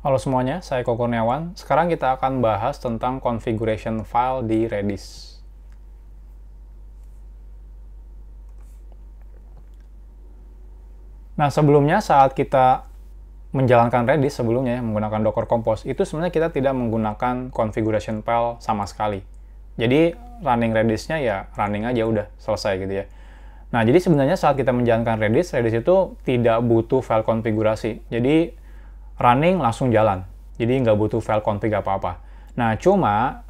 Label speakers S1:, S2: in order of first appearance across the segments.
S1: Halo semuanya, saya Koko Kurniawan. Sekarang kita akan bahas tentang configuration file di Redis. Nah, sebelumnya saat kita menjalankan Redis sebelumnya ya, menggunakan Docker Compose, itu sebenarnya kita tidak menggunakan configuration file sama sekali. Jadi, running Redis-nya ya running aja udah selesai gitu ya. Nah, jadi sebenarnya saat kita menjalankan Redis, Redis itu tidak butuh file konfigurasi. Jadi, running langsung jalan. Jadi nggak butuh file config apa-apa. Nah, cuma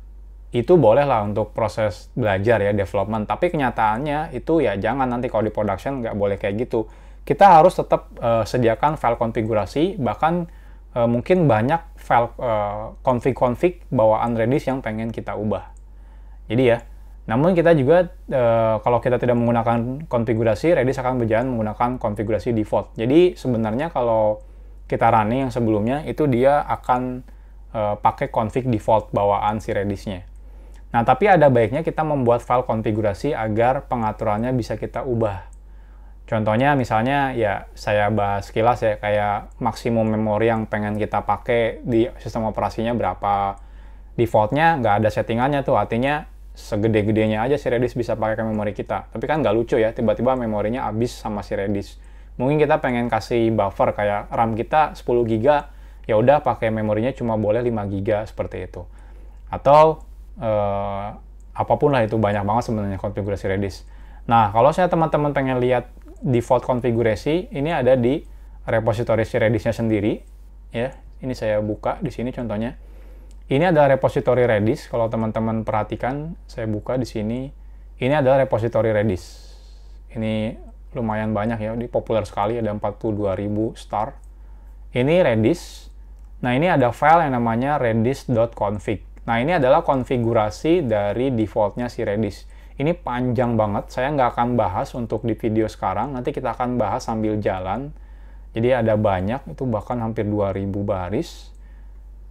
S1: itu bolehlah untuk proses belajar ya, development. Tapi kenyataannya itu ya jangan nanti kalau di production nggak boleh kayak gitu. Kita harus tetap uh, sediakan file konfigurasi, bahkan uh, mungkin banyak file uh, eh, config-config bawaan Redis yang pengen kita ubah. Jadi ya, namun kita juga uh, kalau kita tidak menggunakan konfigurasi, Redis akan berjalan menggunakan konfigurasi default. Jadi sebenarnya kalau kita running yang sebelumnya itu dia akan uh, pakai config default bawaan si Redisnya. Nah, tapi ada baiknya kita membuat file konfigurasi agar pengaturannya bisa kita ubah. Contohnya misalnya ya saya bahas kilas ya kayak maksimum memori yang pengen kita pakai di sistem operasinya berapa. Defaultnya nggak ada settingannya tuh artinya segede-gedenya aja si Redis bisa pakai memori kita. Tapi kan nggak lucu ya tiba-tiba memorinya habis sama si Redis mungkin kita pengen kasih buffer kayak RAM kita 10 GB ya udah pakai memorinya cuma boleh 5 GB seperti itu atau eh, apapun lah itu banyak banget sebenarnya konfigurasi Redis nah kalau saya teman-teman pengen lihat default konfigurasi ini ada di repository si Redisnya sendiri ya ini saya buka di sini contohnya ini adalah repository Redis kalau teman-teman perhatikan saya buka di sini ini adalah repository Redis ini lumayan banyak ya, di populer sekali ada 42.000 star. Ini Redis. Nah, ini ada file yang namanya redis.config. Nah, ini adalah konfigurasi dari defaultnya si Redis. Ini panjang banget, saya nggak akan bahas untuk di video sekarang, nanti kita akan bahas sambil jalan. Jadi ada banyak, itu bahkan hampir 2000 baris.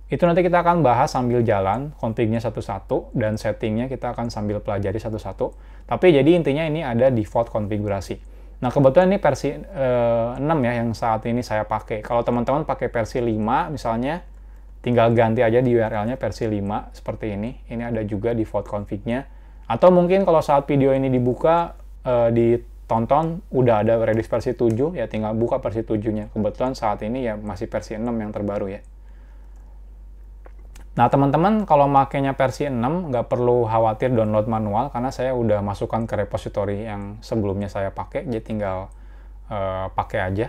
S1: Itu nanti kita akan bahas sambil jalan, konfignya satu-satu, dan settingnya kita akan sambil pelajari satu-satu. Tapi jadi intinya ini ada default konfigurasi. Nah, kebetulan ini versi eh, enam 6 ya yang saat ini saya pakai. Kalau teman-teman pakai versi 5 misalnya, tinggal ganti aja di URL-nya versi 5 seperti ini. Ini ada juga di vote config-nya. Atau mungkin kalau saat video ini dibuka, uh, ditonton, udah ada Redis versi 7, ya tinggal buka versi 7-nya. Kebetulan saat ini ya masih versi 6 yang terbaru ya. Nah, teman-teman kalau makainya versi 6 nggak perlu khawatir download manual karena saya udah masukkan ke repository yang sebelumnya saya pakai, jadi tinggal uh, pakai aja.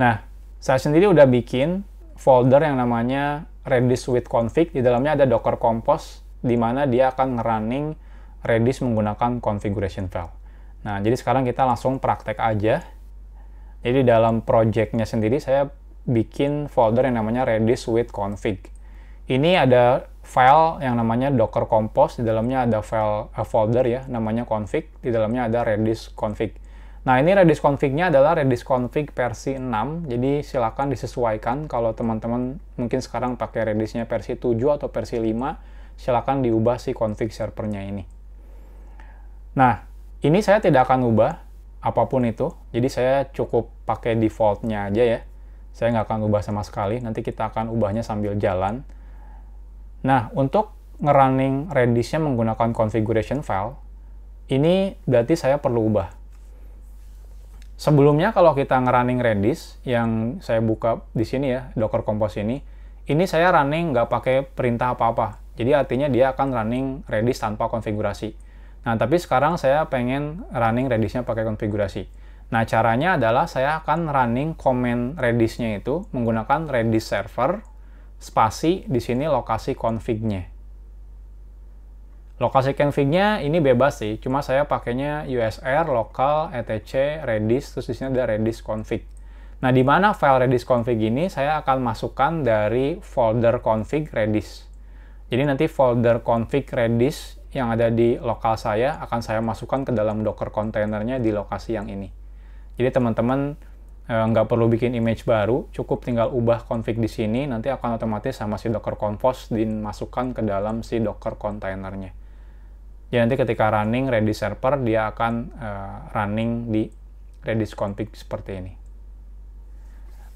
S1: Nah, saya sendiri udah bikin folder yang namanya Redis with config, di dalamnya ada docker compose di mana dia akan ngerunning Redis menggunakan configuration file. Nah, jadi sekarang kita langsung praktek aja. Jadi dalam projectnya sendiri saya bikin folder yang namanya Redis with config. Ini ada file yang namanya docker compose, di dalamnya ada file uh, folder ya, namanya config, di dalamnya ada Redis config. Nah, ini Redis config-nya adalah Redis config versi 6. Jadi silakan disesuaikan kalau teman-teman mungkin sekarang pakai Redis-nya versi 7 atau versi 5, silakan diubah si config servernya ini. Nah, ini saya tidak akan ubah apapun itu. Jadi saya cukup pakai default-nya aja ya. Saya nggak akan ubah sama sekali, nanti kita akan ubahnya sambil jalan. Nah, untuk ngerunning redis menggunakan configuration file, ini berarti saya perlu ubah. Sebelumnya kalau kita ngerunning Redis, yang saya buka di sini ya, Docker Compose ini, ini saya running nggak pakai perintah apa-apa. Jadi artinya dia akan running Redis tanpa konfigurasi. Nah, tapi sekarang saya pengen running Redisnya pakai konfigurasi. Nah, caranya adalah saya akan running command Redis-nya itu menggunakan Redis server spasi di sini lokasi config-nya. Lokasi config-nya ini bebas sih, cuma saya pakainya USR local etc Redis terus di sini ada Redis config. Nah, di mana file Redis config ini saya akan masukkan dari folder config Redis. Jadi nanti folder config Redis yang ada di lokal saya akan saya masukkan ke dalam Docker containernya di lokasi yang ini. Jadi teman-teman eh, nggak perlu bikin image baru, cukup tinggal ubah config di sini, nanti akan otomatis sama si docker compose dimasukkan ke dalam si docker containernya. Jadi nanti ketika running Redis server, dia akan uh, running di Redis config seperti ini.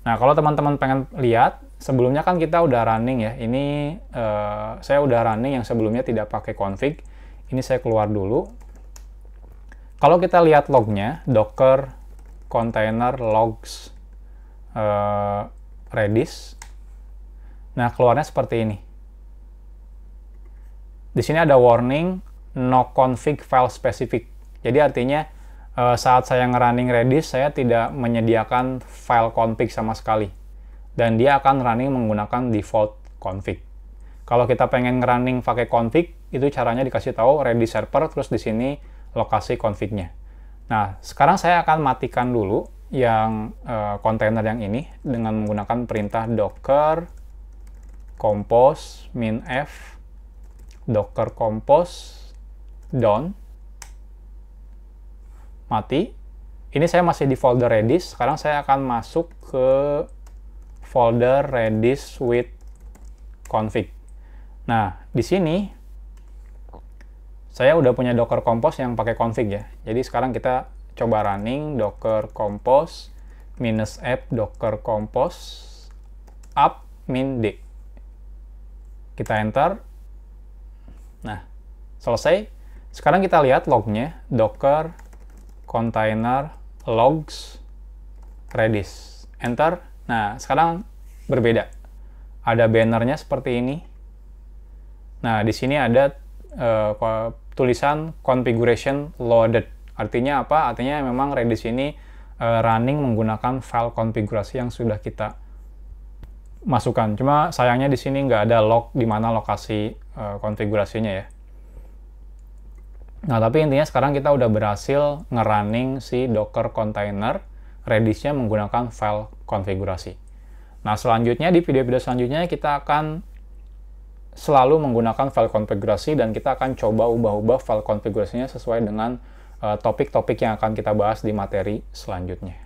S1: Nah, kalau teman-teman pengen lihat, sebelumnya kan kita udah running ya. Ini uh, saya udah running yang sebelumnya tidak pakai config. Ini saya keluar dulu. Kalau kita lihat lognya, docker container logs uh, Redis. Nah, keluarnya seperti ini. Di sini ada warning no config file specific. Jadi artinya uh, saat saya ngerunning Redis, saya tidak menyediakan file config sama sekali. Dan dia akan running menggunakan default config. Kalau kita pengen ngerunning pakai config, itu caranya dikasih tahu Redis server, terus di sini lokasi config-nya. Nah, sekarang saya akan matikan dulu yang eh, kontainer uh, yang ini dengan menggunakan perintah docker compose minf docker compose down mati ini saya masih di folder redis sekarang saya akan masuk ke folder redis with config nah di sini saya udah punya docker compose yang pakai config ya. Jadi sekarang kita coba running docker compose minus app docker compose up min d. Kita enter. Nah, selesai. Sekarang kita lihat lognya docker container logs redis. Enter. Nah, sekarang berbeda. Ada bannernya seperti ini. Nah, di sini ada uh, tulisan configuration loaded. Artinya apa? Artinya memang Redis ini uh, running menggunakan file konfigurasi yang sudah kita masukkan. Cuma sayangnya di sini nggak ada log di mana lokasi uh, konfigurasinya ya. Nah, tapi intinya sekarang kita udah berhasil ngerunning si Docker container Redisnya menggunakan file konfigurasi. Nah, selanjutnya di video-video selanjutnya kita akan selalu menggunakan file konfigurasi dan kita akan coba ubah-ubah file konfigurasinya sesuai dengan eh, topik-topik uh, yang akan kita bahas di materi selanjutnya.